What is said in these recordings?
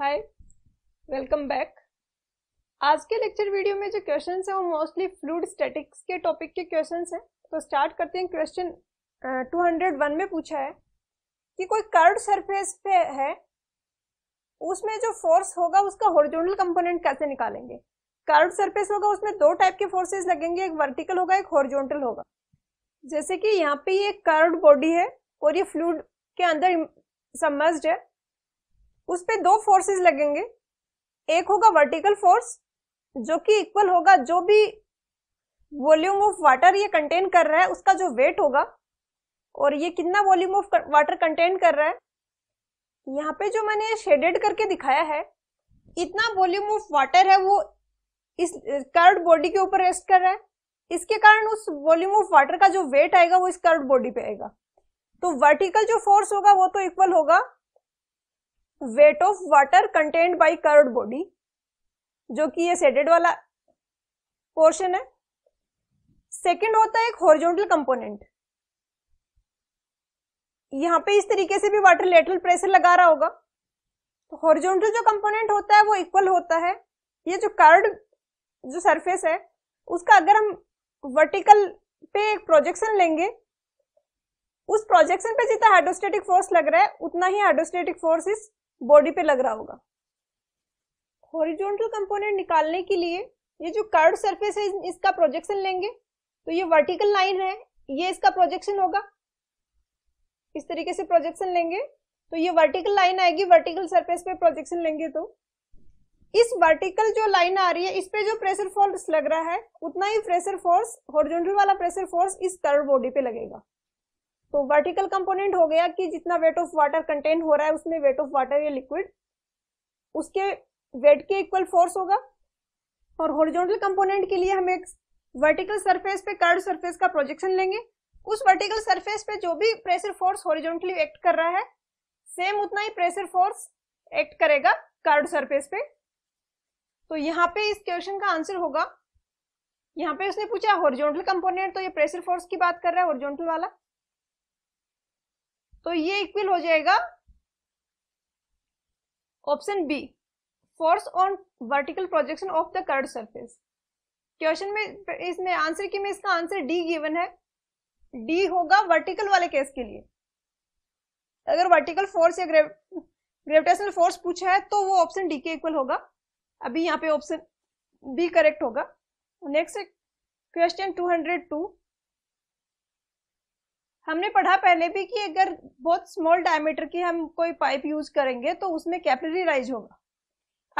hi welcome back आज के lecture video में जो क्वेश्चन है वो मोस्टली फ्लूड स्टैटिक्स के टॉपिक के क्वेश्चन हैं तो स्टार्ट करते हैं क्वेश्चन टू हंड्रेड वन में पूछा है कि कोई कर्ड सरफेस पे है उसमें जो फोर्स होगा उसका हॉरिजॉन्टल कंपोनेंट कैसे निकालेंगे कर्ड सरफेस होगा उसमें दो टाइप के फोर्सेस लगेंगे एक वर्टिकल होगा एक हॉरिजॉन्टल होगा जैसे कि यहाँ पे ये कर्ड बॉडी है और ये फ्लूड के अंदर सबमर्ज्ड है उस पर दो फोर्सेस लगेंगे एक होगा वर्टिकल फोर्स जो कि इक्वल होगा जो भी वॉल्यूम ऑफ वाटर ये कंटेन कर रहा है उसका जो वेट होगा और ये कितना वॉल्यूम ऑफ वाटर कंटेन कर रहा है यहाँ पे जो मैंने शेडेड करके दिखाया है इतना वॉल्यूम ऑफ वाटर है वो इस कर्ड बॉडी के ऊपर रेस्ट कर रहा है इसके कारण उस वॉल्यूम ऑफ वाटर का जो वेट आएगा वो इस कर्ड बॉडी पे आएगा तो वर्टिकल जो फोर्स होगा वो तो इक्वल होगा weight of water contained by curved body जो कि ये सेडेड वाला पोर्शन है सेकेंड होता है एक हॉरिजॉन्टल कंपोनेंट यहाँ पे इस तरीके से भी वाटर लेटरल प्रेशर लगा रहा होगा तो हॉरिजॉन्टल जो कंपोनेंट होता है वो इक्वल होता है ये जो कर्ड जो सरफेस है उसका अगर हम वर्टिकल पे एक प्रोजेक्शन लेंगे उस प्रोजेक्शन पे जितना हाइड्रोस्टेटिक फोर्स लग रहा है उतना ही हाइड्रोस्टेटिक फोर्स इस बॉडी पे लग रहा होगा हॉरिजॉन्टल कंपोनेंट निकालने के लिए ये जो कर्व सरफेस है इसका प्रोजेक्शन लेंगे तो ये वर्टिकल लाइन है ये इसका प्रोजेक्शन होगा इस तरीके से प्रोजेक्शन लेंगे तो ये वर्टिकल लाइन आएगी वर्टिकल सरफेस पे प्रोजेक्शन लेंगे तो इस वर्टिकल जो लाइन आ रही है इस पे जो प्रेशर फोर्स लग रहा है उतना ही प्रेशर फोर्स हॉरिजॉन्टल वाला प्रेशर फोर्स इस कर्व बॉडी पे लगेगा तो वर्टिकल कंपोनेंट हो गया कि जितना वेट ऑफ वाटर कंटेंट हो रहा है उसमें वेट ऑफ वाटर या लिक्विड उसके वेट के इक्वल फोर्स होगा और हॉरिजॉन्टल कंपोनेंट के लिए हम एक वर्टिकल सरफेस पे कर्ड सरफेस का प्रोजेक्शन लेंगे उस वर्टिकल सरफेस पे जो भी प्रेशर फोर्स हॉरिजॉन्टली एक्ट कर रहा है सेम उतना ही प्रेशर फोर्स एक्ट करेगा कर्ड सरफेस पे तो यहाँ पे इस क्वेश्चन का आंसर होगा यहाँ पे उसने पूछा हॉरिजॉन्टल कंपोनेंट तो ये प्रेशर फोर्स की बात कर रहा है हॉरिजॉन्टल वाला तो ये इक्वल हो जाएगा option B force on vertical projection of the curved surface question में इसमें आंसर की में इसका आंसर डी गिवन है डी होगा वर्टिकल वाले केस के लिए अगर वर्टिकल फोर्स या ग्रेविटेशनल फोर्स पूछा है तो वो ऑप्शन डी के इक्वल होगा अभी यहाँ पे ऑप्शन बी करेक्ट होगा next question two hundred two हमने पढ़ा पहले भी कि अगर बहुत स्मॉल डायमीटर की हम कोई पाइप यूज करेंगे तो उसमें कैपिलरी राइज होगा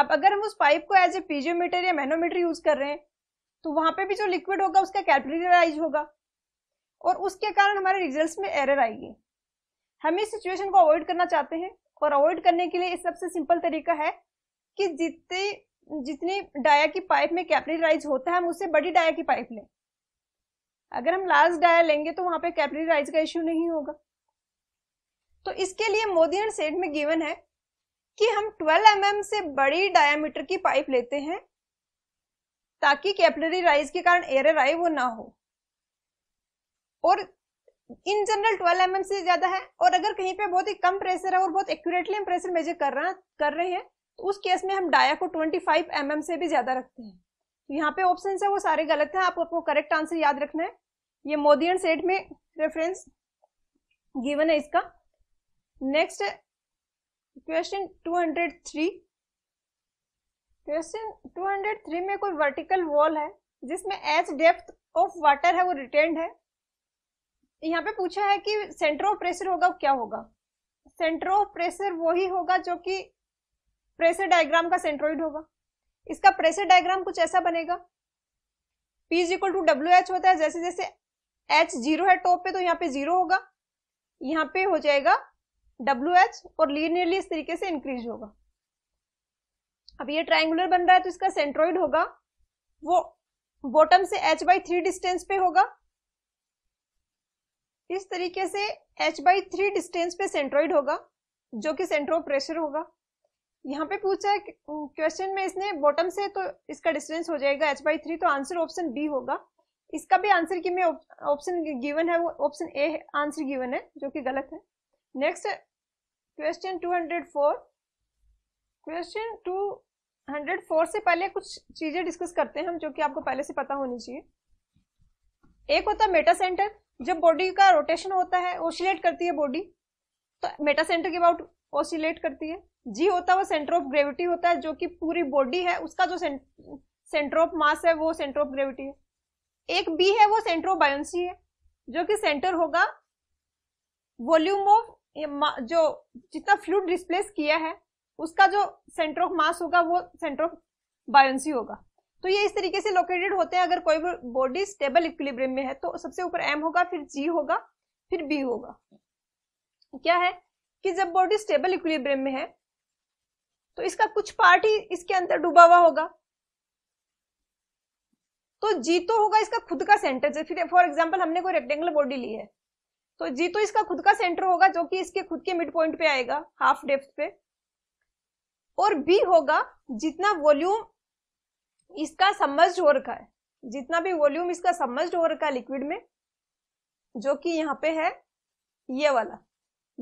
अब अगर हम उस पाइप को एज ए पीजियोमीटर या मैनोमीटर यूज कर रहे हैं तो वहां पे भी जो लिक्विड होगा उसका कैपिलरी राइज होगा और उसके कारण हमारे रिजल्ट्स में एरर आएगी हम इस सिचुएशन को अवॉइड करना चाहते हैं और अवॉइड करने के लिए इस सबसे सिंपल तरीका है कि जितनी जितनी डाया की पाइप में कैपिलरी राइज होता है हम उससे बड़ी डाया की पाइप लें अगर हम लास्ट डाया लेंगे तो वहां पे कैपरी राइज का इश्यू नहीं होगा तो इसके लिए मोदी एंड सेठ में गिवन है कि हम 12 एम mm से बड़ी डायमीटर की पाइप लेते हैं ताकि कैपलरी राइज के कारण एयर आए वो ना हो और इन जनरल 12 एम mm से ज्यादा है और अगर कहीं पे बहुत ही कम प्रेशर है और बहुत एक्यूरेटली हम प्रेशर मेजर कर रहा कर रहे हैं तो उस केस में हम डाया को 25 फाइव mm से भी ज्यादा रखते हैं तो यहाँ पे ऑप्शन है वो सारे गलत है आपको करेक्ट आंसर याद रखना है ये मोदी एंड सेठ में रेफरेंस गिवन है इसका नेक्स्ट क्वेश्चन 203 क्वेश्चन 203 में कोई वर्टिकल वॉल है जिसमें एच डेप्थ ऑफ वाटर है वो रिटेंड है यहाँ पे पूछा है कि सेंटर ऑफ प्रेशर होगा क्या होगा सेंटर ऑफ प्रेशर वही होगा जो कि प्रेशर डायग्राम का सेंट्रोइड होगा इसका प्रेशर डायग्राम कुछ ऐसा बनेगा P is equal to W H होता है जैसे जैसे एच जीरो है टॉप पे तो यहाँ पे जीरो होगा यहाँ पे हो जाएगा डब्ल्यू एच और लीनियरली इस तरीके से इंक्रीज होगा अब ये ट्राइंगुलर बन रहा है तो इसका सेंट्रोइड होगा वो बॉटम से एच बाई थ्री डिस्टेंस पे होगा इस तरीके से एच बाई थ्री डिस्टेंस पे सेंट्रोइड होगा जो कि सेंट्रो प्रेशर होगा यहाँ पे पूछा है क्वेश्चन में इसने बॉटम से तो इसका डिस्टेंस हो जाएगा एच बाई थ्री तो आंसर ऑप्शन बी होगा इसका भी आंसर कि में ऑप्शन गिवन है वो ऑप्शन ए आंसर गिवन है जो कि गलत है नेक्स्ट क्वेश्चन 204 क्वेश्चन 204 से पहले कुछ चीजें डिस्कस करते हैं हम जो कि आपको पहले से पता होनी चाहिए एक होता है मेटा सेंटर जब बॉडी का रोटेशन होता है ओसिलेट करती है बॉडी तो मेटा सेंटर के अबाउट ओसिलेट करती है जी होता है वो सेंटर ऑफ ग्रेविटी होता है जो कि पूरी बॉडी है उसका जो सेंटर ऑफ मास है वो सेंटर ऑफ ग्रेविटी है एक बी है वो बायोसी है जो कि सेंटर होगा वॉल्यूम ऑफ जो जितना फ्लूड डिस्प्लेस किया है उसका जो सेंटर ऑफ मास होगा वो सेंटर ऑफ बायोसी होगा तो ये इस तरीके से लोकेटेड होते हैं अगर कोई भी बॉडी स्टेबल इक्विलिब्रियम में है तो सबसे ऊपर एम होगा फिर जी होगा फिर बी होगा क्या है कि जब बॉडी स्टेबल इक्विलिब्रियम में है तो इसका कुछ पार्ट ही इसके अंदर डूबा हुआ होगा तो जी तो होगा इसका खुद का सेंटर फिर फॉर एग्जाम्पल हमने कोई रेक्टेंगुलर बॉडी ली है तो जी तो इसका खुद का सेंटर होगा जो कि इसके खुद के मिड पॉइंट पे आएगा हाफ डेप्थ पे और बी होगा जितना वॉल्यूम इसका सबमर्ज हो रखा है जितना भी वॉल्यूम इसका सबमर्ज हो रखा है लिक्विड में जो कि यहाँ पे है ये वाला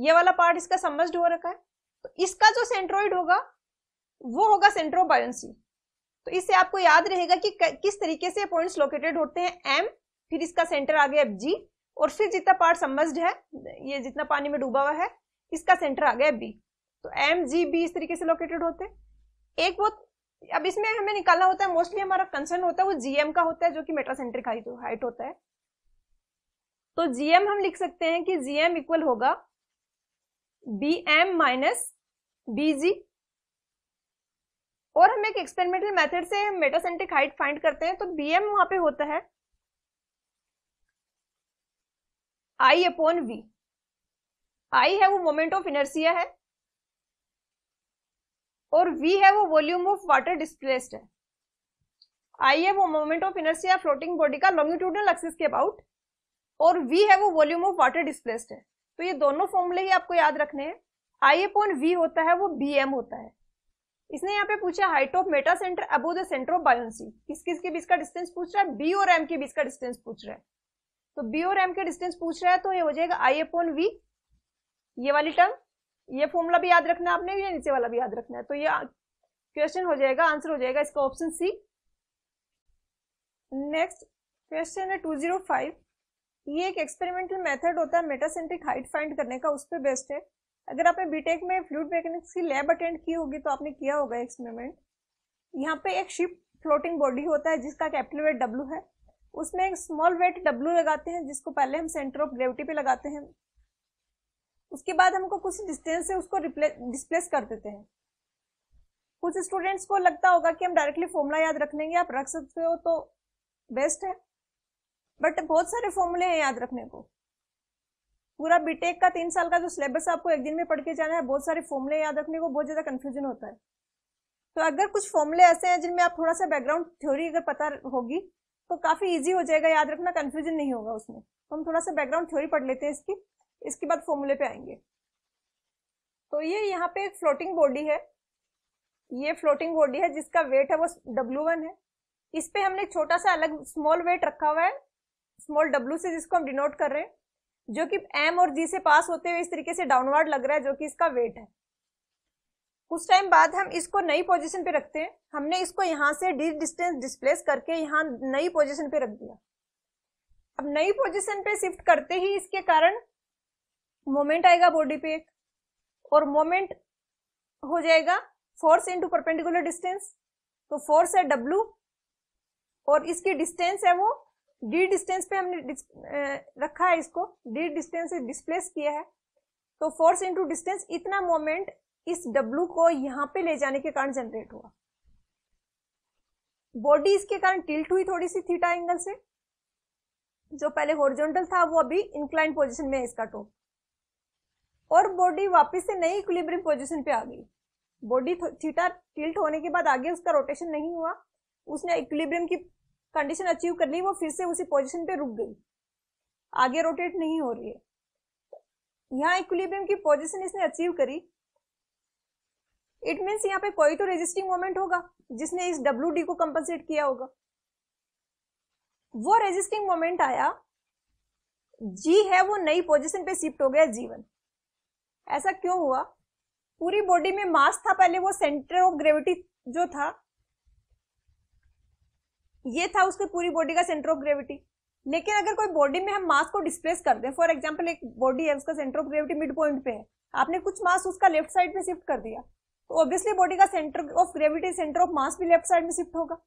ये वाला पार्ट इसका सबमर्ज हो रखा है तो इसका जो सेंट्रोइड होगा वो होगा सेंट्रोबायोन्सी तो इससे आपको याद रहेगा कि किस तरीके से पॉइंट्स लोकेटेड होते हैं एम फिर इसका सेंटर आ गया जी और फिर जितना पार्ट समझ है ये जितना पानी में डूबा हुआ है इसका सेंटर आ गया बी तो एम जी बी इस तरीके से लोकेटेड होते हैं एक बहुत अब इसमें हमें निकालना होता है मोस्टली हमारा कंसर्न होता है वो जीएम का होता है जो कि मेटासेंट्रिक हाइट होता है तो जीएम हम लिख सकते हैं कि जीएम इक्वल होगा B M minus B G और हम एक एक्सपेरिमेंटल मेथड से मेटासेंटिक हाइट फाइंड करते हैं तो बी एम वहां पे होता है आई अपॉन वी आई है वो मोमेंट ऑफ इनर्सिया है और वी है वो वॉल्यूम ऑफ वाटर डिस्प्लेस्ड है आई है वो moment of inertia floating body का लॉन्गिट्यूडनल एक्सिस के अबाउट और वी है वो वॉल्यूम ऑफ वाटर डिस्प्लेस्ड है तो ये दोनों फॉर्मूले ही आपको याद रखने हैं आई अपॉन वी होता है वो बी एम होता है इसने यहाँ पे पूछा height of meta centre above the centre of buoyancy किस किस के बीच का डिस्टेंस पूछ रहा है बी और एम के बीच का डिस्टेंस पूछ रहा है तो बी और एम के डिस्टेंस पूछ रहा है तो ये हो जाएगा आई एपोन वी ये वाली टर्म ये फॉर्मूला भी याद रखना है आपने ये नीचे वाला भी याद रखना है तो ये क्वेश्चन हो जाएगा आंसर हो जाएगा इसका ऑप्शन सी नेक्स्ट क्वेश्चन है टू जीरो फाइव ये एक एक्सपेरिमेंटल मेथड होता है मेटासेंट्रिक हाइट फाइंड करने का उस पर बेस्ट है अगर आपने बीटेक में फ्लूड मैकेनिक्स की लैब अटेंड की होगी तो आपने किया होगा एक्सपेरिमेंट यहाँ पे एक शिप फ्लोटिंग बॉडी होता है जिसका कैपिटल वेट डब्लू है उसमें एक स्मॉल वेट डब्लू लगाते हैं जिसको पहले हम सेंटर ऑफ ग्रेविटी पे लगाते हैं उसके बाद हमको कुछ डिस्टेंस से उसको डिस्प्लेस कर देते हैं कुछ स्टूडेंट्स को लगता होगा कि हम डायरेक्टली फॉर्मूला याद रख लेंगे आप रख सकते हो तो बेस्ट है बट बहुत सारे फॉर्मूले हैं याद रखने को पूरा बीटेक का तीन साल का जो सिलेबस आपको एक दिन में पढ़ के जाना है बहुत सारे फॉर्मुले याद रखने को बहुत ज़्यादा कन्फ्यूजन होता है तो अगर कुछ फॉर्मले ऐसे हैं जिनमें आप थोड़ा सा बैकग्राउंड थ्योरी अगर पता होगी तो काफ़ी ईजी हो जाएगा याद रखना कन्फ्यूजन नहीं होगा उसमें तो हम थोड़ा सा बैकग्राउंड थ्योरी पढ़ लेते हैं इसकी इसके बाद फॉर्मूले पे आएंगे तो ये यहाँ पे एक फ्लोटिंग बॉडी है ये फ्लोटिंग बॉडी है जिसका वेट है वो डब्ल्यू है इस पे हमने छोटा सा अलग स्मॉल वेट रखा हुआ है स्मॉल डब्ल्यू से जिसको हम डिनोट कर रहे हैं जो कि एम और जी से पास होते हुए इस तरीके से डाउनवर्ड लग रहा है जो कि इसका वेट है कुछ टाइम बाद हम इसको नई पोजीशन पे रखते हैं हमने इसको यहाँ से डी डिस्टेंस डिस्प्लेस करके यहाँ नई पोजीशन पे रख दिया अब नई पोजीशन पे शिफ्ट करते ही इसके कारण मोमेंट आएगा बॉडी पे एक और मोमेंट हो जाएगा फोर्स इंटू परपेंडिकुलर डिस्टेंस तो फोर्स है डब्लू और इसकी डिस्टेंस है वो डी डिस्टेंस पे हमने रखा है इसको डी डिस्टेंस से डिस्प्लेस किया है तो फोर्स इंटू डिस्टेंस इतना मोमेंट इस डब्लू को यहाँ पे ले जाने के कारण जनरेट हुआ बॉडी इसके कारण टिल्ट हुई थोड़ी सी थीटा एंगल से जो पहले हॉरिजॉन्टल था वो अभी इंक्लाइन पोजिशन में है इसका टॉप और बॉडी वापिस से नई इक्विलिब्रियम पोजिशन पे आ गई बॉडी थीटा टिल्ट होने के बाद आगे उसका रोटेशन नहीं हुआ उसने इक्विलिब्रियम की कंडीशन अचीव कर ली वो फिर से उसी पोजिशन पे रुक गई आगे रोटेट नहीं हो रही है यहाँ इक्विलिब्रियम की पोजिशन इसने अचीव करी इट मीन्स यहाँ पे कोई तो रेजिस्टिंग मोमेंट होगा जिसने इस डब्ल्यू डी को कंपनसेट किया होगा वो रेजिस्टिंग मोमेंट आया जी है वो नई पोजिशन पे शिफ्ट हो गया जीवन ऐसा क्यों हुआ पूरी बॉडी में मास था पहले वो सेंटर ऑफ ग्रेविटी जो था ये था उसकी पूरी बॉडी का सेंटर ऑफ ग्रेविटी लेकिन अगर कोई बॉडी में हम मास को डिस्प्लेस कर दें फॉर एग्जाम्पल एक बॉडी है उसका centre of gravity mid point पे है आपने कुछ मास उसका लेफ्ट साइड में शिफ्ट कर दिया तो ऑब्वियसली बॉडी का centre of gravity centre of mass भी लेफ्ट साइड में शिफ्ट होगा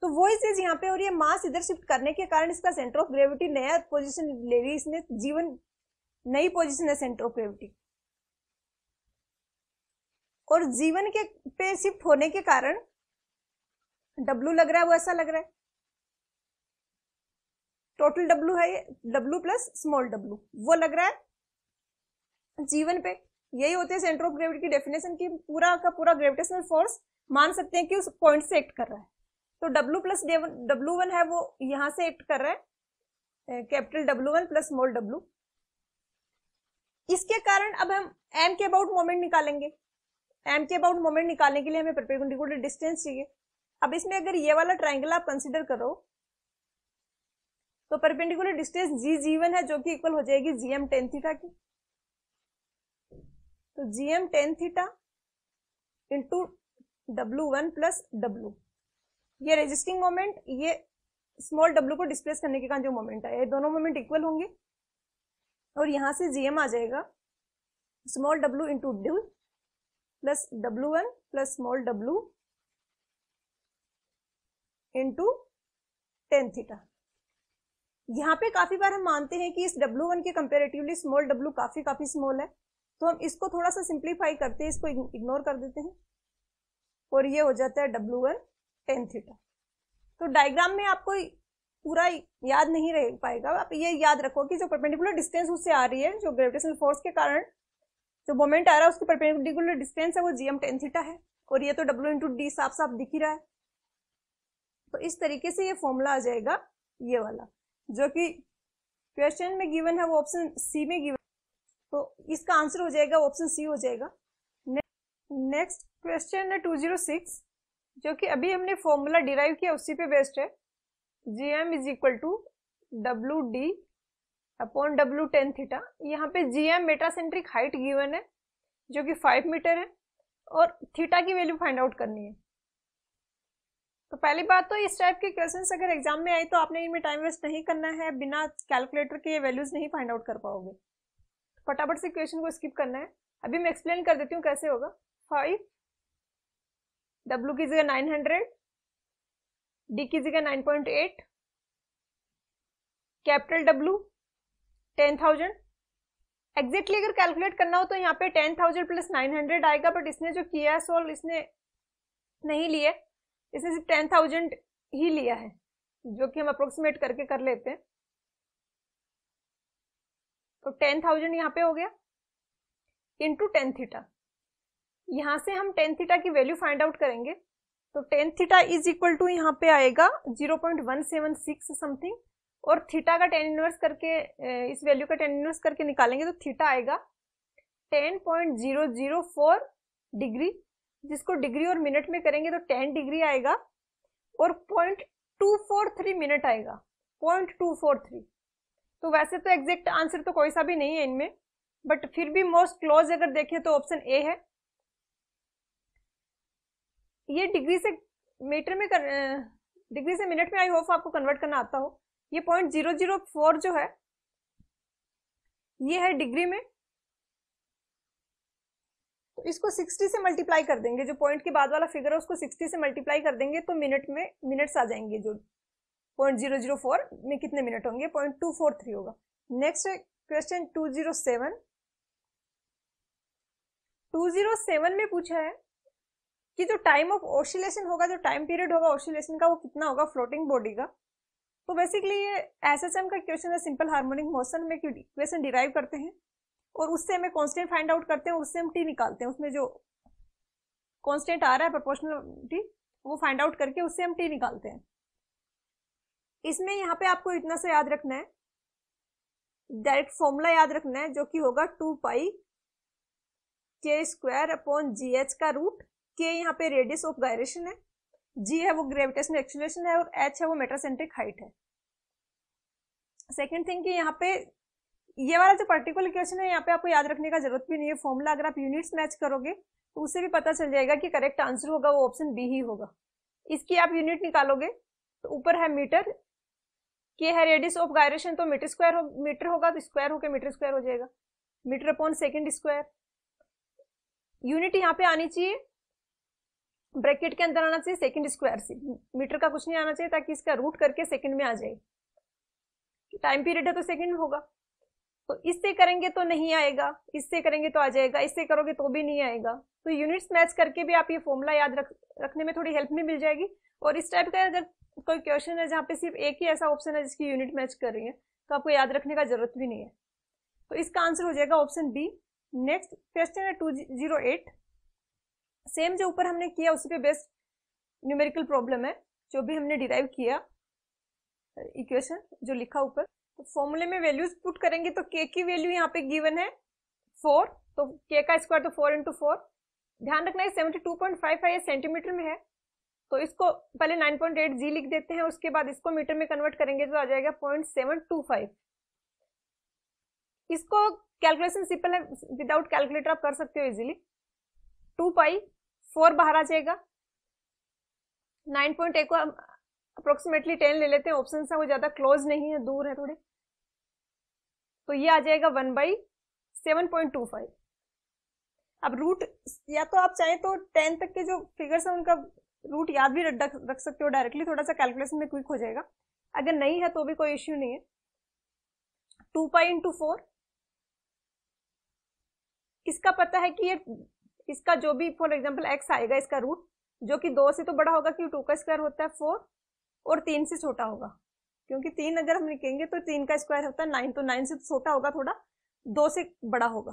तो वो ही चीज यहाँ पे और ये मास इधर शिफ्ट करने के कारण इसका सेंटर ऑफ ग्रेविटी नया पोजिशन ले रही इसने जीवन नई पोजिशन है सेंटर ऑफ ग्रेविटी और जीवन के पे शिफ्ट होने के कारण डब्लू लग रहा है वो ऐसा लग रहा है टोटल डब्लू है ये डब्लू प्लस स्मॉल डब्लू वो लग रहा है जीवन पे यही होते हैं सेंटर ऑफ ग्रेविटी की डेफिनेशन की पूरा का पूरा ग्रेविटेशनल फोर्स मान सकते हैं कि उस पॉइंट से एक्ट कर रहा है तो डब्लू प्लस डब्लू वन है वो यहां से एक्ट कर रहा है capital W one plus small W इसके कारण अब हम एम के अबाउट मोमेंट निकालेंगे एम के अबाउट मोमेंट निकालने के लिए हमें परपेंडिकुलर डिस्टेंस चाहिए अब इसमें अगर ये वाला ट्राइंगल आप कंसिडर करो तो परपेंडिकुलर डिस्टेंस जी जीवन है जो कि इक्वल हो जाएगी जीएम टेन थीटा की तो GM tan theta into W one plus W ये रेजिस्टिंग मोमेंट ये स्मॉल डब्लू को डिस्प्लेस करने के कारण जो मोमेंट है ये दोनों मोमेंट इक्वल होंगे और यहां से जीएम आ जाएगा small W into D plus W one plus small W into tan theta यहाँ पे काफी बार हम मानते हैं कि इस डब्ल्यू वन के कंपेरेटिवली स्मॉल डब्ल्यू काफी काफी स्मॉल है तो हम इसको थोड़ा सा सिंप्लीफाई करते हैं इसको इग्नोर कर देते हैं और ये हो जाता है डब्ल्यू वन टेन थीटा तो डायग्राम में आपको पूरा याद नहीं रह पाएगा आप ये याद रखो कि जो परपेंडिकुलर डिस्टेंस उससे आ रही है जो ग्रेविटेशनल फोर्स के कारण जो मोमेंट आ रहा है उसकी परपेंडिकुलर डिस्टेंस है वो जी एम टेन थीटा है और ये तो डब्ल्यू इंटू डी साफ साफ दिख ही रहा है तो इस तरीके से ये फॉर्मूला आ जाएगा ये वाला जो कि क्वेश्चन में गिवन है वो ऑप्शन सी में गिवन तो इसका आंसर हो जाएगा ऑप्शन सी हो जाएगा नेक्स्ट क्वेश्चन है टू जीरो सिक्स जो कि अभी हमने फॉर्मूला डिराइव किया उसी पे बेस्ड है G M is equal to W D upon W tan theta यहाँ पे G M centric height given है जो कि फाइव मीटर है और थीटा की वैल्यू फाइंड आउट करनी है तो पहली बात तो इस टाइप के क्वेश्चंस अगर एग्जाम में आए तो आपने इनमें टाइम वेस्ट नहीं करना है बिना कैलकुलेटर के ये वैल्यूज नहीं फाइंड आउट कर पाओगे फटाफट से क्वेश्चन को स्किप करना है अभी मैं एक्सप्लेन कर देती हूँ कैसे होगा फाइव डब्ल्यू की जगह नाइन हंड्रेड डी की जगह nine point eight capital W ten thousand exactly अगर कैलकुलेट करना हो तो यहाँ पे ten thousand plus nine hundred आएगा बट इसने जो किया है सोल्व इसने नहीं लिए इसने सिर्फ टेन थाउजेंड ही लिया है जो कि हम अप्रोक्सीमेट करके कर लेते हैं तो टेन थाउजेंड यहाँ पे हो गया इंटू टेन थीटा यहाँ से हम टेन थीटा की वैल्यू फाइंड आउट करेंगे तो tan theta is equal to यहाँ पे आएगा zero point one seven six something और थीटा का टेन इनवर्स करके इस वैल्यू का टेन इनवर्स करके निकालेंगे तो थीटा आएगा ten point zero zero four degree जिसको डिग्री और मिनट में करेंगे तो टेन डिग्री आएगा और point two four three minute आएगा पॉइंट टू फोर थ्री तो वैसे तो एग्जैक्ट आंसर तो कोई सा भी नहीं है इनमें बट फिर भी मोस्ट क्लोज अगर देखें तो ऑप्शन ए है ये डिग्री से मीटर में कर, डिग्री से मिनट में आई होप आपको कन्वर्ट करना आता हो ये पॉइंट जीरो जीरो फोर जो है ये है डिग्री में इसको 60 से मल्टीप्लाई कर देंगे जो पॉइंट के बाद वाला फिगर है उसको 60 से मल्टीप्लाई कर देंगे तो मिनट में मिनट्स आ जाएंगे जो पॉइंट जीरो जीरो फोर में कितने मिनट होंगे पॉइंट टू फोर थ्री होगा next question two zero seven two zero seven में पूछा है कि जो टाइम ऑफ ऑसिलेशन होगा जो टाइम पीरियड होगा ऑसिलेशन का वो कितना होगा फ्लोटिंग बॉडी का तो बेसिकली ये एस एस एम का क्वेश्चन है सिंपल हार्मोनिक मोशन में क्वेश्चन डिराइव करते हैं और उससे हमें कॉन्स्टेंट फाइंड आउट करते हैं उससे हम टी निकालते हैं उसमें जो कॉन्स्टेंट आ रहा है टी वो फाइंड आउट करके उससे हम टी निकालते हैं इसमें यहाँ पे आपको इतना सा याद रखना है डायरेक्ट फॉर्मूला याद रखना है जो कि होगा टू पाई के स्क्वायर अपॉन जी एच का रूट के यहाँ पे रेडियस ऑफ गायरेशन है जी है वो ग्रेविटेशन एक्सुलेशन है और एच है वो मेटासेंट्रिक हाइट है सेकेंड थिंग कि यहाँ पे ये वाला जो पर्टिकुलर क्वेश्चन है यहाँ पे आपको याद रखने का जरूरत भी नहीं है फॉर्मूला अगर आप यूनिट्स मैच करोगे तो उससे भी पता चल जाएगा कि करेक्ट आंसर होगा वो ऑप्शन बी ही होगा इसकी आप यूनिट निकालोगे तो ऊपर है मीटर के है रेडियस ऑफ गायरेशन तो मीटर स्क्वायर हो मीटर होगा तो स्क्वायर होकर मीटर स्क्वायर हो जाएगा metre upon second square unit यहाँ पे आनी चाहिए ब्रैकेट के अंदर आना चाहिए सेकेंड स्क्वायर से मीटर का कुछ नहीं आना चाहिए ताकि इसका रूट करके सेकेंड में आ जाए टाइम पीरियड है तो सेकंड होगा तो इससे करेंगे तो नहीं आएगा इससे करेंगे तो आ जाएगा इससे करोगे तो भी नहीं आएगा तो यूनिट्स मैच करके भी आप ये फॉर्मूला याद रख रखने में थोड़ी हेल्प भी मिल जाएगी और इस टाइप का अगर कोई क्वेश्चन है जहाँ पे सिर्फ एक ही ऐसा ऑप्शन है जिसकी यूनिट मैच कर रही है तो आपको याद रखने का जरूरत भी नहीं है तो इसका आंसर हो जाएगा ऑप्शन बी नेक्स्ट क्वेश्चन है टू जीरो एट सेम जो ऊपर हमने किया उसी पे बेस्ट न्यूमेरिकल प्रॉब्लम है जो भी हमने डिराइव किया इक्वेशन जो लिखा ऊपर तो फॉर्मूले में वैल्यूज पुट करेंगे तो के की वैल्यू यहाँ पे गिवन है फोर तो के का स्क्वायर तो फोर इंटू फोर ध्यान रखना है seventy two point five five centimetre में है तो इसको पहले नाइन पॉइंट एट जी लिख देते हैं उसके बाद इसको मीटर में कन्वर्ट करेंगे तो आ जाएगा पॉइंट सेवन टू फाइव इसको कैलकुलेशन सिंपल है विदाउट कैलकुलेटर आप कर सकते हो इजिली टू पाई फोर बाहर आ जाएगा नाइन पॉइंट एट को अप्रोक्सीमेटली टेन ले लेते हैं ऑप्शन है वो ज्यादा क्लोज नहीं है दूर है थोड़े तो ये आ जाएगा one by seven point two five अब रूट या तो आप चाहें तो टेन तक के जो फिगर्स हैं उनका रूट याद भी रख सकते हो डायरेक्टली थोड़ा सा कैलकुलेशन में क्विक हो जाएगा अगर नहीं है तो भी कोई इश्यू नहीं है टू पाई इंटू फोर इसका पता है कि ये इसका जो भी फॉर एग्जाम्पल एक्स आएगा इसका रूट जो कि दो से तो बड़ा होगा क्योंकि टू का स्क्वायर होता है फोर और तीन से छोटा होगा क्योंकि तीन अगर हम लिखेंगे तो तीन का स्क्वायर होता है नाइन तो नाइन से तो छोटा होगा थोड़ा दो से बड़ा होगा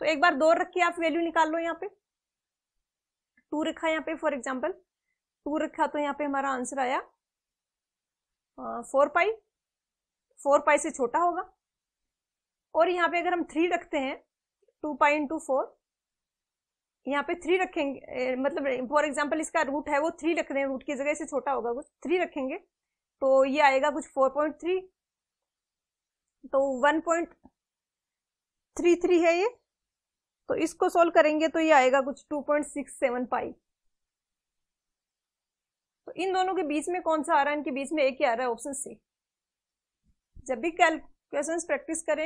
तो एक बार दो रख के आप वैल्यू निकाल लो यहाँ पे टू रखा यहाँ पे फॉर एग्जाम्पल टू रखा तो यहाँ पे हमारा आंसर आया फोर पाई फोर पाई से छोटा होगा और यहाँ पे अगर हम थ्री रखते हैं टू पाई इंटू फोर यहाँ पे थ्री रखेंगे मतलब फॉर एग्जाम्पल इसका रूट है वो थ्री रख रहे हैं रूट की जगह से छोटा होगा वो थ्री रखेंगे तो ये आएगा कुछ 4.3 तो 1.33 है ये तो इसको सोल्व करेंगे तो ये आएगा कुछ 2.675 तो इन दोनों के बीच में कौन सा आ रहा है इनके बीच में एक ही आ रहा है ऑप्शन सी जब भी कैलकुलेशन प्रैक्टिस करें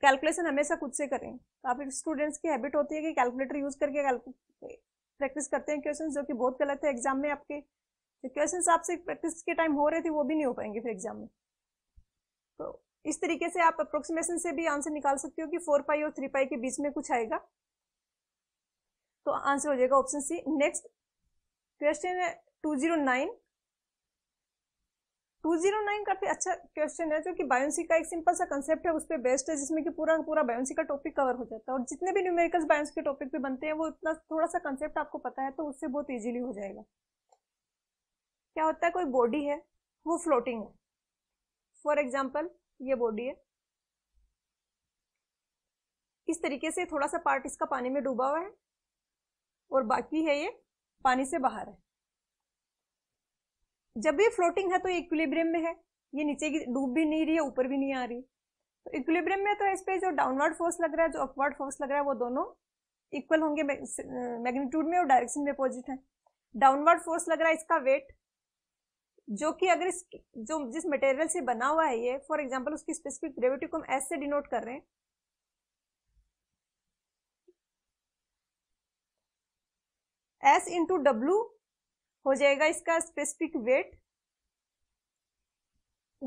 कैलकुलेशन हमेशा खुद से करें काफ़ी तो स्टूडेंट्स की हैबिट होती है कि कैलकुलेटर यूज़ करके प्रैक्टिस करते हैं क्वेश्चन जो कि बहुत गलत है एग्जाम में आपके तो क्वेश्चन आपसे प्रैक्टिस के टाइम हो रहे थे वो भी नहीं हो पाएंगे फिर एग्जाम में तो इस तरीके से आप अप्रोक्सीमेशन से भी आंसर निकाल सकते हो कि फोर पाई और थ्री पाई के बीच में कुछ आएगा तो आंसर हो जाएगा ऑप्शन सी नेक्स्ट क्वेश्चन है two zero nine two zero nine काफी अच्छा क्वेश्चन है जो कि बायोसी का एक सिंपल सा कंसेप्ट है उस पर बेस्ट है जिसमें कि पूरा पूरा बायोसी का टॉपिक कवर हो जाता है और जितने भी न्यूमेरिकल्स बायोन्सी के टॉपिक पे बनते हैं वो इतना थोड़ा सा कंसेप्ट आपको पता है तो उससे बहुत ईजिली हो जाएगा क्या होता है कोई बॉडी है वो फ्लोटिंग है फॉर एग्जाम्पल ये बॉडी है इस तरीके से थोड़ा सा पार्ट इसका पानी में डूबा हुआ है और बाकी है ये पानी से बाहर है जब ये फ्लोटिंग है तो इक्विलिब्रियम में है ये नीचे की डूब भी नहीं रही है ऊपर भी नहीं आ रही तो इक्विलिब्रियम में तो इस पे जो डाउनवर्ड फोर्स लग रहा है जो अपवर्ड फोर्स लग रहा है वो दोनों इक्वल होंगे मैग्नीट्यूड में और डायरेक्शन में अपोजिट है डाउनवर्ड फोर्स लग रहा है इसका वेट जो कि अगर इस जो जिस मटेरियल से बना हुआ है ये फॉर एग्जाम्पल उसकी स्पेसिफिक ग्रेविटी को हम एस से डिनोट कर रहे हैं एस इंटू डब्ल्यू हो जाएगा इसका स्पेसिफिक वेट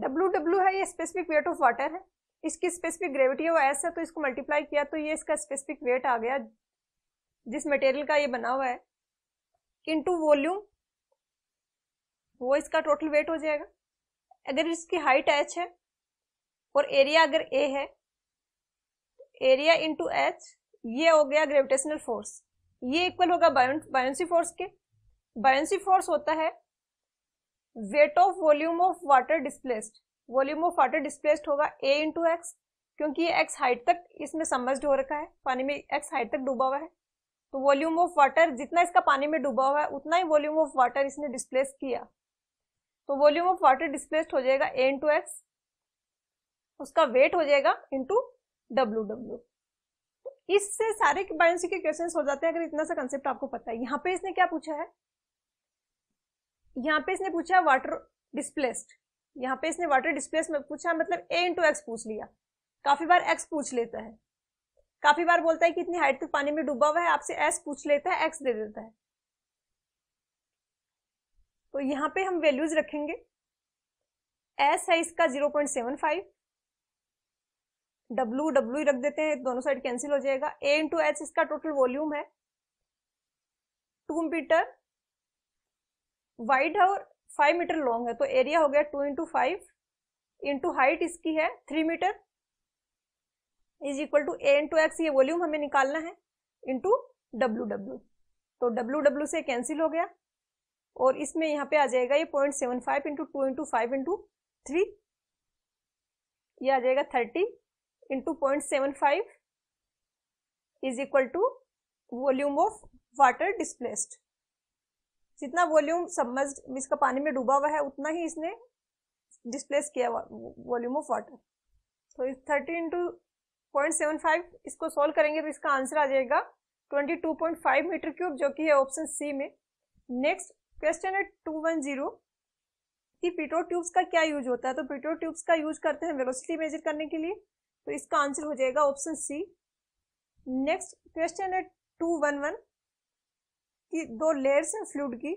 डब्ल्यू डब्ल्यू है ये स्पेसिफिक वेट ऑफ वाटर है इसकी स्पेसिफिक ग्रेविटी है वो एस है तो इसको मल्टीप्लाई किया तो ये इसका स्पेसिफिक वेट आ गया जिस मटेरियल का ये बना हुआ है इंटू वॉल्यूम वो इसका टोटल वेट हो जाएगा अगर इसकी हाइट एच है और एरिया अगर ए है एरिया इंटू एच ये हो गया ग्रेविटेशनल फोर्स ये इक्वल होगा बायोन्सी फोर्स के बायोन्सी फोर्स होता है weight of volume of water displaced volume of water displaced होगा ए इंटू एक्स क्योंकि ये एक्स हाइट तक इसमें समझ हो रखा है पानी में एक्स हाइट तक डूबा हुआ है तो वॉल्यूम ऑफ वाटर जितना इसका पानी में डूबा हुआ है उतना ही वॉल्यूम ऑफ वाटर इसने डिस्प्लेस किया तो वॉल्यूम ऑफ वाटर डिस्प्लेस्ड हो जाएगा ए इंटू एक्स उसका वेट हो जाएगा इंटू डब्ल्यू डब्ल्यू इससे सारे बायोसी के क्वेश्चन हो जाते हैं अगर इतना सा कंसेप्ट आपको पता है यहाँ पे इसने क्या पूछा है यहाँ पे इसने पूछा है वाटर डिस्प्लेस्ड यहाँ पे इसने वाटर डिस्प्लेस में पूछा मतलब ए इंटू एक्स पूछ लिया काफी बार एक्स पूछ लेता है काफी बार बोलता है कि इतनी हाइट तक पानी में डूबा हुआ है आपसे एस पूछ लेता है एक्स दे देता है तो यहाँ पे हम वैल्यूज रखेंगे एस है इसका 0.75 डब्ल्यू डब्ल्यू रख देते हैं दोनों साइड कैंसिल हो जाएगा ए इंटू एच इसका टोटल वॉल्यूम है टू मीटर वाइड है और फाइव मीटर लॉन्ग है तो एरिया हो गया two into five into height इसकी है three metre is equal to A into X ये वॉल्यूम हमें निकालना है इंटू डब्ल्यू डब्ल्यू तो डब्ल्यू डब्ल्यू से कैंसिल हो गया और इसमें यहाँ पे आ जाएगा ये point seven five into two into five into three ये आ जाएगा thirty into point seven five is equal to volume of water displaced जितना वॉल्यूम सबमर्ज इसका पानी में डूबा हुआ है उतना ही इसने डिस्प्लेस किया वॉल्यूम ऑफ वाटर तो इस thirty into point seven five इसको सॉल्व करेंगे तो इसका आंसर आ जाएगा twenty two point five metre cube जो कि है ऑप्शन सी में नेक्स्ट क्वेश्चन है टू वन जीरो की पिटो ट्यूब्स का क्या यूज होता है तो पिटो ट्यूब्स का यूज करते हैं वेलोसिटी मेजर करने के लिए तो इसका आंसर हो जाएगा ऑप्शन सी नेक्स्ट क्वेश्चन है टू वन वन की दो लेयर्स हैं फ्लूड की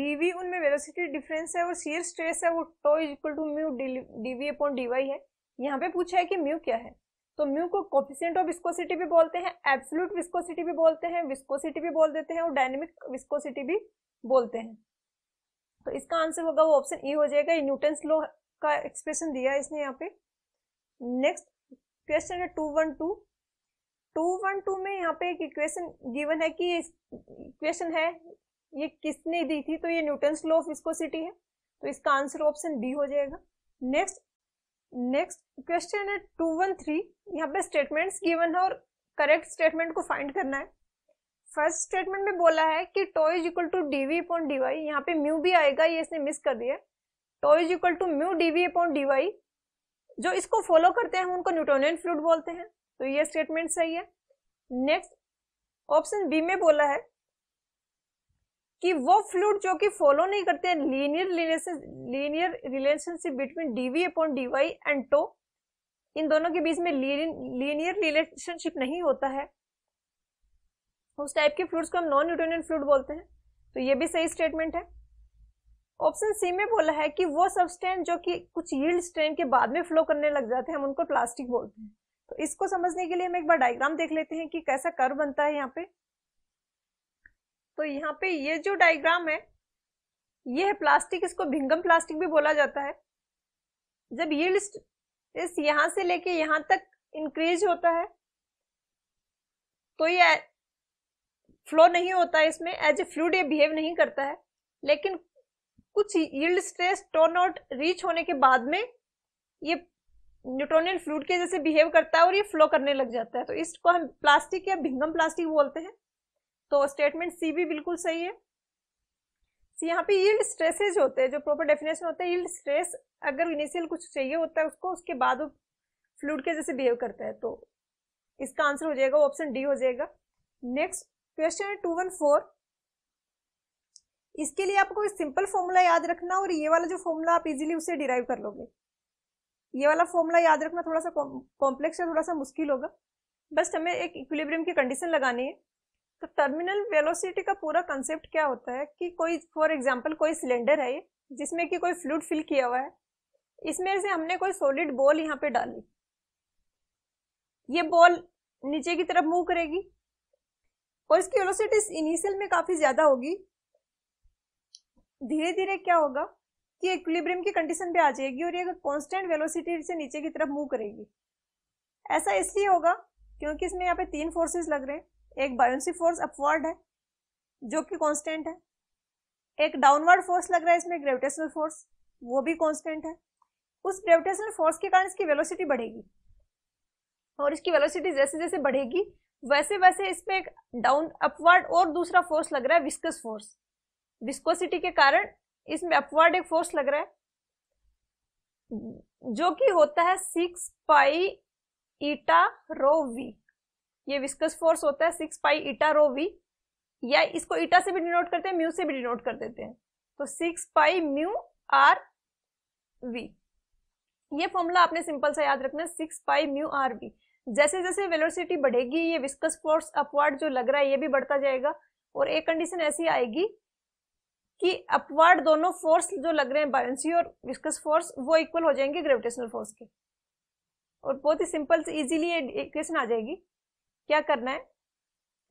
डीवी उनमें वेलोसिटी डिफरेंस है और सीयर स्ट्रेस है वो tau is equal to mu dv upon dy है यहाँ पे पूछा है कि म्यू क्या है तो म्यू को कोफिशियंट ऑफ विस्कोसिटी भी बोलते हैं एब्सोल्यूट विस्कोसिटी भी बोलते हैं विस्कोसिटी भी बोल देते हैं और डायनेमिक विस्कोसिटी भी बोलते हैं तो इसका आंसर होगा वो ऑप्शन ई e हो जाएगा ये न्यूटन स्लो का एक्सप्रेशन दिया है इसने यहाँ पे नेक्स्ट क्वेश्चन है two one two two one two में यहाँ पे एक इक्वेशन गिवन है कि इक्वेशन है ये किसने दी थी तो ये न्यूटन स्लो ऑफ विस्कोसिटी है तो इसका आंसर ऑप्शन बी हो जाएगा नेक्स्ट नेक्स्ट क्वेश्चन है टू वन थ्री यहाँ पे स्टेटमेंट गिवन है और करेक्ट स्टेटमेंट को फाइंड करना है फर्स्ट स्टेटमेंट में बोला है कि tau is equal to dv upon dy यहाँ पे म्यू भी आएगा ये इसने मिस कर दिया tau is equal to mu dv upon dy जो इसको फॉलो करते हैं उनको न्यूटोनियन फ्लूड बोलते हैं तो ये स्टेटमेंट सही है नेक्स्ट ऑप्शन बी में बोला है कि वो फ्लूड जो कि फॉलो नहीं करते हैं linear linear relationship between dv upon dy and tau इन दोनों के बीच में लीनियर रिलेशनशिप नहीं होता है उस टाइप के फ्लूड्स को हम नॉन न्यूटोनियन फ्लूड बोलते हैं तो ये भी सही स्टेटमेंट है ऑप्शन सी में बोला है कि वो सब्सटेंस जो कि कुछ यील्ड स्ट्रेन के बाद में फ्लो करने लग जाते हैं हम उनको प्लास्टिक बोलते हैं तो इसको समझने के लिए हम एक बार डायग्राम देख लेते हैं कि कैसा कर्व बनता है यहाँ पे तो यहाँ पे ये जो डायग्राम है ये है प्लास्टिक इसको भिंगम प्लास्टिक भी बोला जाता है जब लिस्ट इस यहां से लेके यहां तक इंक्रीज होता है तो ये फ्लो नहीं होता है इसमें एज ए फ्लूड ये बिहेव नहीं करता है लेकिन कुछ yield stress tone out reach होने के बाद में ये न्यूट्रोनियन फ्लूड के जैसे बिहेव करता है और ये फ्लो करने लग जाता है तो इसको हम प्लास्टिक या भिंगम प्लास्टिक बोलते हैं तो स्टेटमेंट सी भी बिल्कुल सही है सी यहाँ पे यील्ड स्ट्रेसेज होते हैं जो प्रॉपर डेफिनेशन होता है यील्ड स्ट्रेस अगर इनिशियल कुछ चाहिए होता है उसको उसके बाद वो फ्लूड के जैसे बिहेव करता है तो इसका आंसर हो जाएगा ऑप्शन डी हो जाएगा नेक्स्ट क्वेश्चन है टू वन फोर इसके लिए आपको सिंपल फॉर्मूला याद रखना और ये वाला जो फॉर्मूला आप इजीली उसे डिराइव कर लोगे ये वाला फॉर्मूला याद रखना थोड़ा सा कॉम्प्लेक्स है थोड़ा सा मुश्किल होगा बस हमें एक इक्विलिब्रियम की कंडीशन लगानी है तो टर्मिनल वेलोसिटी का पूरा कंसेप्ट क्या होता है कि कोई फॉर एग्जाम्पल कोई सिलेंडर है जिसमें कि कोई फ्लूड फिल किया हुआ है इसमें से हमने कोई सॉलिड बॉल यहाँ पे डाली ये बॉल नीचे की तरफ मूव करेगी और इसकी वेलोसिटी इनिशियल में काफी ज्यादा होगी धीरे धीरे क्या होगा कि इक्विलिब्रियम की कंडीशन पे आ जाएगी और ये कांस्टेंट वेलोसिटी से नीचे की तरफ मूव करेगी ऐसा इसलिए होगा क्योंकि इसमें यहाँ पे तीन फोर्सेस लग रहे हैं एक बायोन्सी फोर्स अपवर्ड है जो कि कांस्टेंट है एक डाउनवर्ड फोर्स लग रहा है इसमें ग्रेविटेशनल फोर्स वो भी कांस्टेंट है उस ग्रेविटेशनल फोर्स के कारण इसकी वेलोसिटी बढ़ेगी और इसकी वेलोसिटी जैसे जैसे बढ़ेगी वैसे वैसे इसमें एक डाउन अपवर्ड और दूसरा फोर्स लग रहा है विस्कस फोर्स विस्कोसिटी के कारण इसमें अपवर्ड एक फोर्स लग रहा है जो कि होता है six pi eta rho V ये विस्कस फोर्स होता है six pi eta rho we या इसको ईटा से भी डिनोट करते हैं म्यू से भी डिनोट कर देते हैं तो six pi mu R V ये फॉर्मूला आपने सिंपल सा याद रखना six pi mu R V जैसे जैसे वेलोसिटी बढ़ेगी ये विस्कस फोर्स अपवर्ड जो लग रहा है ये भी बढ़ता जाएगा और एक कंडीशन ऐसी आएगी कि अपवर्ड दोनों फोर्स जो लग रहे हैं बायसी और विस्कस फोर्स वो इक्वल हो जाएंगे ग्रेविटेशनल फोर्स के और बहुत ही सिंपल से इजीली ये इक्वेशन आ जाएगी क्या करना है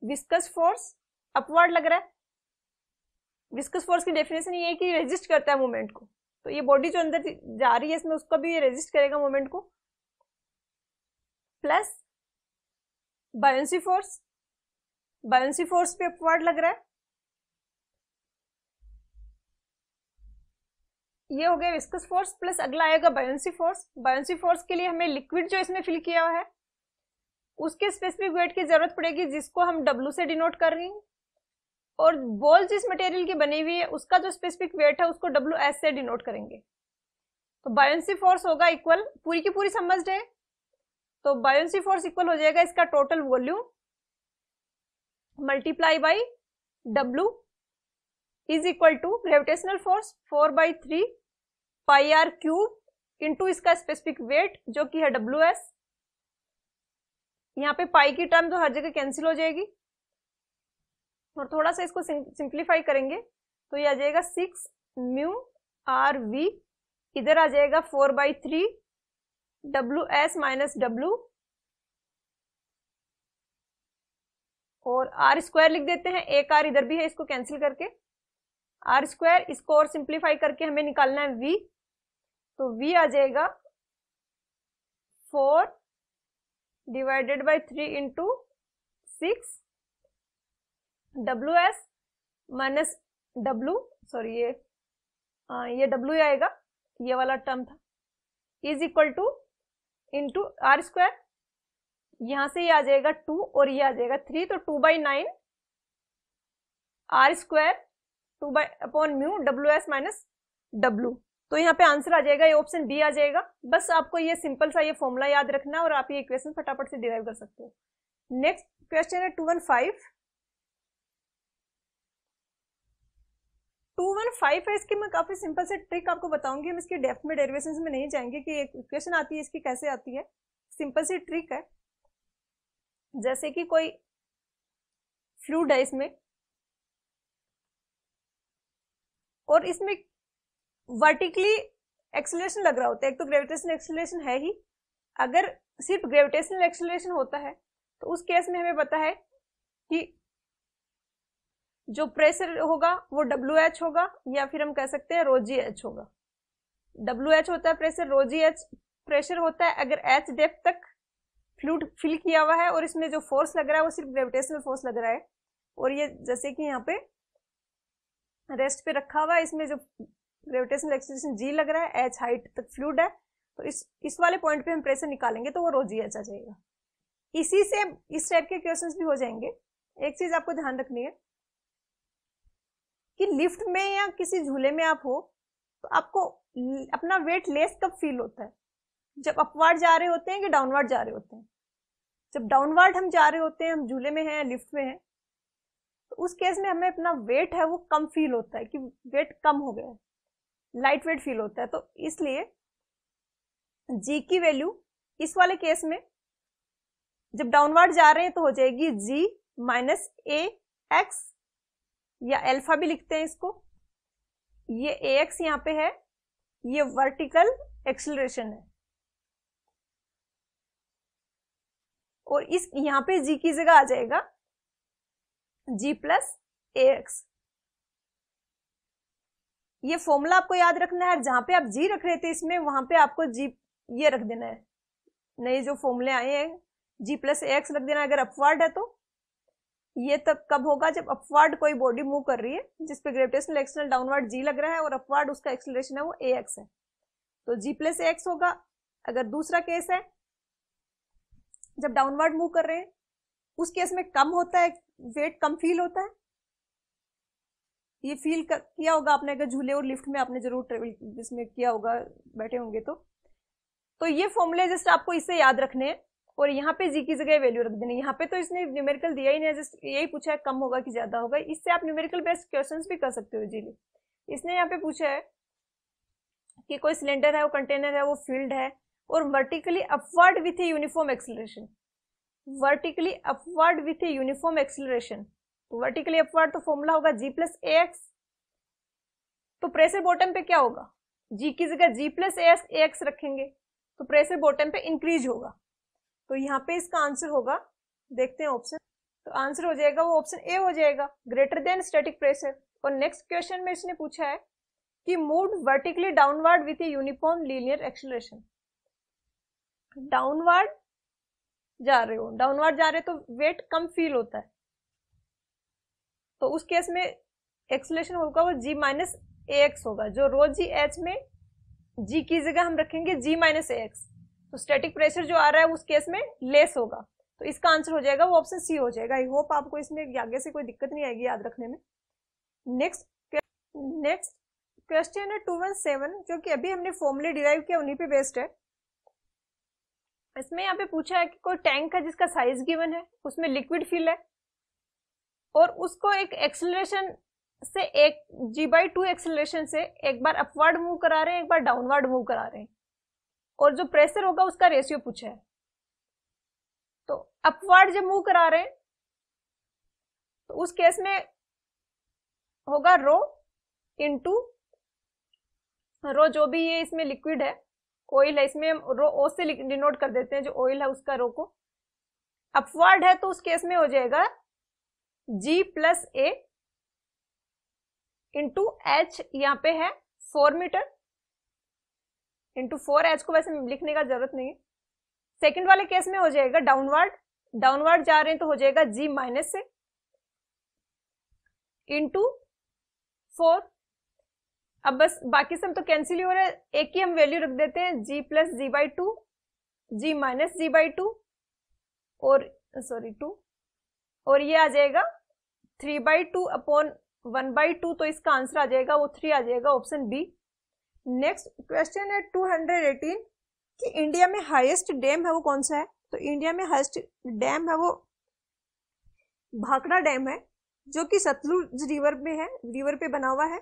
विस्कस फोर्स अपवर्ड लग रहा है विस्कस फोर्स की डेफिनेशन ये है कि रेजिस्ट करता है मूवमेंट को तो ये बॉडी जो अंदर जा रही है इसमें उसको भी ये रेजिस्ट करेगा मूवमेंट को plus buoyancy force buoyancy force पे अपवर्ड लग रहा है ये हो गया विस्कस फोर्स प्लस अगला आएगा बायोन्सी फोर्स बायोन्सी फोर्स के लिए हमें लिक्विड जो इसमें फिल किया हुआ है उसके स्पेसिफिक वेट की जरूरत पड़ेगी जिसको हम डब्ल्यू से डिनोट कर रहे हैं और बॉल जिस मटेरियल की बनी हुई है उसका जो स्पेसिफिक वेट है उसको डब्ल्यू एस से डिनोट करेंगे तो बायोन्सी फोर्स होगा इक्वल पूरी की पूरी समझ है तो बायोन्सी फोर्स इक्वल हो जाएगा इसका total volume multiply by W is equal to gravitational force four by three pi R cube into इसका स्पेसिफिक वेट जो कि है डब्ल्यू एस यहाँ पे पाई की टर्म तो हर जगह कैंसिल हो जाएगी और थोड़ा सा इसको सिंप्लीफाई करेंगे तो ये आ जाएगा सिक्स म्यू आर वी इधर आ जाएगा four by three W S minus W और आर स्क्वायर लिख देते हैं एक आर इधर भी है इसको कैंसिल करके आर स्क्वायर इसको और सिंप्लीफाई करके हमें निकालना है वी तो वी आ जाएगा four divided by three into six W S minus W sorry ये आ, ये डब्ल्यू आएगा ये वाला टर्म था is equal to into R square यहां से ये आ जाएगा टू और ये आ जाएगा थ्री तो two by nine R square two by upon mu W S minus W तो यहाँ पे आंसर आ जाएगा ये ऑप्शन बी आ जाएगा बस आपको ये सिंपल सा ये फॉर्मूला याद रखना और आप ये इक्वेशन फटाफट से डिराइव कर सकते हो नेक्स्ट क्वेश्चन है two one five two one five है इसकी मैं काफी सिंपल से ट्रिक आपको बताऊंगी हम इसकी डेफ में डेरिवेशन में नहीं जाएंगे कि एक इक्वेशन आती है इसकी कैसे आती है सिंपल सी ट्रिक है जैसे कि कोई फ्लूड है इसमें और इसमें वर्टिकली एक्सलेशन लग रहा होता है एक तो ग्रेविटेशन एक्सलेशन है ही अगर सिर्फ ग्रेविटेशनल एक्सलेशन होता है तो उस केस में हमें पता है कि जो प्रेशर होगा वो डब्ल्यू एच होगा या फिर हम कह सकते हैं रोजी एच होगा डब्ल्यू एच होता है प्रेशर रोजी एच प्रेशर होता है अगर एच डेप तक फ्लूड फिल किया हुआ है और इसमें जो फोर्स लग रहा है वो सिर्फ ग्रेविटेशनल फोर्स लग रहा है और ये जैसे कि यहाँ पे रेस्ट पे रखा हुआ है इसमें जो ग्रेविटेशनल एक्सीलरेशन जी लग रहा है एच हाइट तक फ्लूड है तो इस इस वाले पॉइंट पे हम प्रेशर निकालेंगे तो वो रोज ही अच्छा जाएगा इसी से इस टाइप के क्वेश्चंस भी हो जाएंगे एक चीज आपको ध्यान रखनी है कि लिफ्ट में या किसी झूले में आप हो तो आपको अपना वेट लेस कब फील होता है जब अपवार्ड जा रहे होते हैं कि डाउनवर्ड जा रहे होते हैं जब डाउनवर्ड हम जा रहे होते हैं हम झूले में हैं लिफ्ट में हैं तो उस केस में हमें अपना वेट है वो कम फील होता है कि वेट कम हो गया है लाइट वेट फील होता है तो इसलिए जी की वैल्यू इस वाले केस में जब डाउनवर्ड जा रहे हैं तो हो जाएगी जी माइनस ए एक्स या एल्फा भी लिखते हैं इसको ये ए एक्स यहाँ पे है ये वर्टिकल एक्सलरेशन है और इस यहाँ पे जी की जगह आ जाएगा जी प्लस ए एक्स ये फॉर्मूला आपको याद रखना है जहां पे आप जी रख रहे थे इसमें वहां पे आपको जी ये रख देना है नए जो फॉर्मूले आए हैं जी प्लस एक्स रख देना है अगर अपवर्ड है तो ये तब कब होगा जब अपवर्ड कोई बॉडी मूव कर रही है जिसपे ग्रेविटेशनल एक्सटर्नल डाउनवर्ड जी लग रहा है और अपवर्ड उसका एक्सलेशन है वो ए एक्स है तो जी प्लस एक्स होगा अगर दूसरा केस है जब डाउनवर्ड मूव कर रहे हैं उस केस में कम होता है वेट कम फील होता है ये फील कर, किया होगा आपने अगर झूले और लिफ्ट में आपने जरूर ट्रेवल जिसमें किया होगा बैठे होंगे तो तो ये फॉर्मूले जस्ट आपको इसे याद रखने हैं और यहाँ पे जी की जगह वैल्यू रख देने यहाँ पे तो इसने न्यूमेरिकल दिया ही नहीं जस्ट यही पूछा है कम होगा कि ज्यादा होगा इससे आप न्यूमेरिकल बेस्ड क्वेश्चन भी कर सकते हो जी इसने यहाँ पे पूछा है कि कोई सिलेंडर है वो कंटेनर है वो फील्ड है और vertically upward with a uniform acceleration vertically upward with a uniform acceleration vertically upward तो फॉर्मूला होगा जी प्लस ए एक्स तो प्रेशर बॉटम पे क्या होगा जी की जगह जी प्लस ए एक्स रखेंगे तो प्रेशर बॉटम पे इंक्रीज होगा तो यहाँ पे इसका आंसर होगा देखते हैं ऑप्शन तो आंसर हो जाएगा वो ऑप्शन ए हो जाएगा ग्रेटर देन स्टैटिक प्रेशर और नेक्स्ट क्वेश्चन में इसने पूछा है कि moved vertically downward with uniform linear acceleration downward जा रहे हो डाउनवर्ड जा रहे हो तो वेट कम फील होता है तो उस केस में एक्सलेशन होगा वो जी माइनस ए एक्स होगा जो रो जी एच में जी की जगह हम रखेंगे जी माइनस ए एक्स तो स्टैटिक प्रेशर जो आ रहा है उस केस में लेस होगा तो इसका आंसर हो जाएगा वो ऑप्शन सी हो जाएगा आई होप आपको इसमें आगे से कोई दिक्कत नहीं आएगी याद रखने में नेक्स्ट नेक्स्ट क्वेश्चन है टू वन सेवन जो कि अभी हमने फॉर्मुले डिराइव किया उन्हीं पे बेस्ड है इसमें यहाँ पे पूछा है कि कोई टैंक है जिसका साइज गिवन है उसमें लिक्विड फिल है और उसको एक एक्सेलरेशन से एक जी बाई टू एक्सेलरेशन से एक बार अपवर्ड मूव करा रहे हैं एक बार डाउनवर्ड मूव करा रहे हैं और जो प्रेशर होगा उसका रेशियो पूछा है तो अपवर्ड जब मूव करा रहे हैं तो उस केस में होगा रो टू रो जो भी ये इसमें लिक्विड है ऑयल है इसमें हम रो ओ से डिनोट कर देते हैं जो ऑयल है उसका रो को अपवर्ड है तो उस केस में हो जाएगा G plus A into H यहां पे है four metre into four H को वैसे लिखने का जरूरत नहीं है सेकेंड वाले केस में हो जाएगा डाउनवर्ड डाउनवर्ड जा रहे हैं तो हो जाएगा जी माइनस से इंटू फोर अब बस बाकी सब तो कैंसिल ही हो रहा है एक ही हम वैल्यू रख देते हैं G plus G by two G minus G by two और सॉरी टू और ये आ जाएगा three by two upon one by two तो इसका आंसर आ जाएगा वो थ्री आ जाएगा ऑप्शन बी नेक्स्ट क्वेश्चन है टू हंड्रेड एटीन कि इंडिया में हाईएस्ट डैम है वो कौन सा है तो इंडिया में हाईएस्ट डैम है वो भाकड़ा डैम है जो कि सतलुज रिवर में है रिवर पे बना हुआ है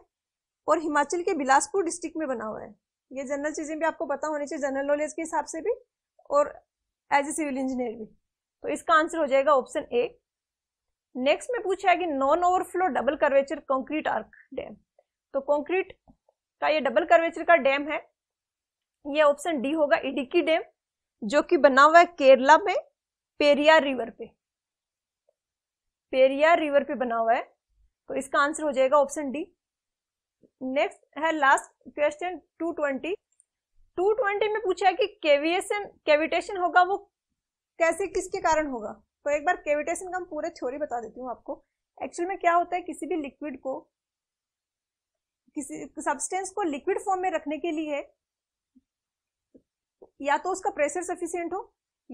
और हिमाचल के बिलासपुर डिस्ट्रिक्ट में बना हुआ है ये जनरल चीज़ें भी आपको पता होनी चाहिए जनरल नॉलेज के हिसाब से भी और एज ए सिविल इंजीनियर भी तो इसका आंसर हो जाएगा ऑप्शन ए नेक्स्ट में पूछा है कि non overflow double curvature concrete arch dam तो कंक्रीट का ये डबल कर्वेचर का डैम है ये ऑप्शन डी होगा इडिकी डैम जो कि बना हुआ है केरला में पेरियार रिवर पे पेरियार रिवर पे बना हुआ है तो इसका आंसर हो जाएगा ऑप्शन डी नेक्स्ट है last question two twenty two twenty में पूछा है कि केविएशन केविटेशन होगा वो कैसे किसके कारण होगा तो एक बार केविटेशन का पूरे थ्योरी बता देती हूँ आपको एक्चुअल में क्या होता है किसी भी लिक्विड को किसी सब्सटेंस को लिक्विड फॉर्म में रखने के लिए या तो उसका प्रेशर सफिशियंट हो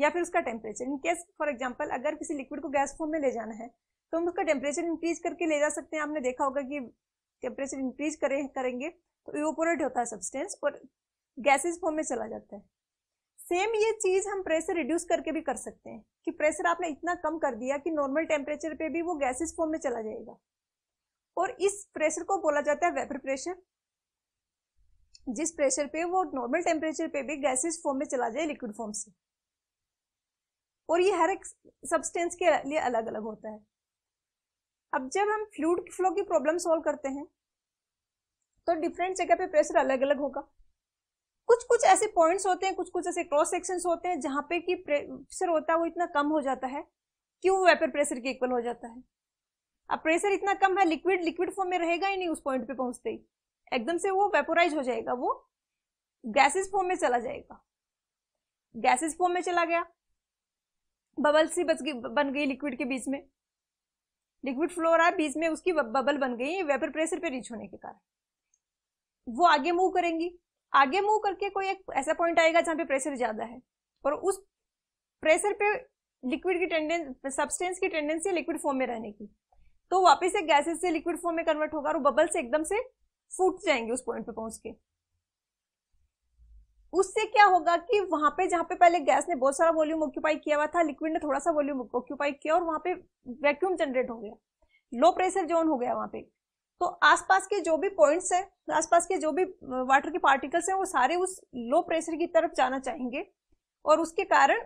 या फिर उसका टेम्परेचर इनकेस फॉर एग्जाम्पल अगर किसी लिक्विड को गैस फॉर्म में ले जाना है तो हम उसका टेम्परेचर इंक्रीज करके ले जा सकते हैं आपने देखा होगा कि टेम्परेचर इंक्रीज करें करेंगे तो इवोपोरेट होता है सब्सटेंस और गैसेज फॉर्म में चला जाता है सेम ये चीज हम प्रेशर रिड्यूस करके भी कर सकते हैं कि प्रेशर आपने इतना कम कर दिया कि नॉर्मल टेम्परेचर पे भी वो गैसेस फॉर्म में चला जाएगा और इस प्रेशर को बोला जाता है वेपर प्रेशर जिस प्रेशर पे वो नॉर्मल टेम्परेचर पे भी गैसेस फॉर्म में चला जाए लिक्विड फॉर्म से और ये हर एक सब्सटेंस के लिए अलग अलग होता है अब जब हम फ्लूड फ्लो की प्रॉब्लम सॉल्व करते हैं तो डिफरेंट जगह पे प्रेशर अलग अलग होगा कुछ कुछ ऐसे पॉइंट्स होते हैं कुछ कुछ ऐसे क्रॉस सेक्शन होते हैं जहां पे कि प्रेशर होता है वो इतना कम हो जाता है कि वो वेपर प्रेशर के इक्वल हो जाता है अब प्रेशर इतना कम है लिक्विड लिक्विड फॉर्म में रहेगा ही नहीं उस पॉइंट पे पहुंचते ही एकदम से वो वेपोराइज हो जाएगा वो गैसेस फॉर्म में चला जाएगा गैसेस फॉर्म में चला गया बबल सी बच गई बन गई लिक्विड के बीच में लिक्विड फ्लोर रहा बीच में उसकी बबल बन गई वेपर प्रेशर पे रीच होने के कारण वो आगे मूव करेंगी आगे मूव करके कोई एक ऐसा पॉइंट आएगा जहां पे प्रेशर ज्यादा है और उस प्रेशर पे लिक्विड की टेंडेंस सब्सटेंस की टेंडेंसी है लिक्विड फॉर्म में रहने की तो वापस एक गैसेस से लिक्विड फॉर्म में कन्वर्ट होगा और बबल से एकदम से फूट जाएंगे उस पॉइंट पे पहुंच के उससे क्या होगा कि वहां पे जहां पे पहले गैस ने बहुत सारा वॉल्यूम ऑक्यूपाई किया हुआ था लिक्विड ने थोड़ा सा वॉल्यूम ऑक्यूपाई किया और वहां पे वैक्यूम जनरेट हो गया लो प्रेशर जोन हो गया वहां पे तो आसपास के जो भी पॉइंट्स है आसपास के जो भी वाटर के पार्टिकल्स हैं वो सारे उस लो प्रेशर की तरफ जाना चाहेंगे और उसके कारण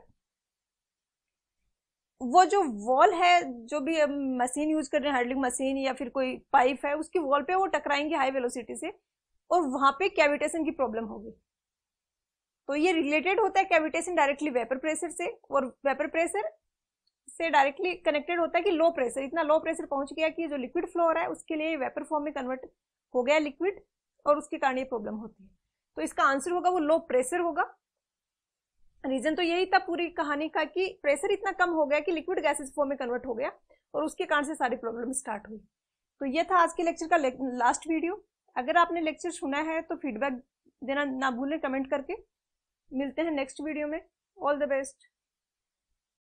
वो जो वॉल है जो भी मशीन यूज कर रहे हैं हर्डलिंग मशीन या फिर कोई पाइप है उसकी वॉल पे वो टकराएंगे हाई वेलोसिटी से और वहां पे कैविटेशन की प्रॉब्लम होगी तो ये रिलेटेड होता है कैविटेशन डायरेक्टली वेपर प्रेशर से और वेपर प्रेशर से डायरेक्टली कनेक्टेड होता है कि लो प्रेशर इतना लो प्रेशर पहुंच गया कि जो लिक्विड फ्लो हो रहा है उसके लिए वेपर फॉर्म में कन्वर्ट हो गया लिक्विड और उसके कारण ये प्रॉब्लम होती है तो इसका आंसर होगा वो लो प्रेशर होगा रीजन तो यही था पूरी कहानी का कि प्रेशर इतना कम हो गया कि लिक्विड गैसेज फॉर्म में कन्वर्ट हो गया और उसके कारण से सारी प्रॉब्लम स्टार्ट हुई तो ये था आज के लेक्चर का लास्ट वीडियो अगर आपने लेक्चर सुना है तो फीडबैक देना ना भूलें कमेंट करके मिलते हैं नेक्स्ट वीडियो में ऑल द बेस्ट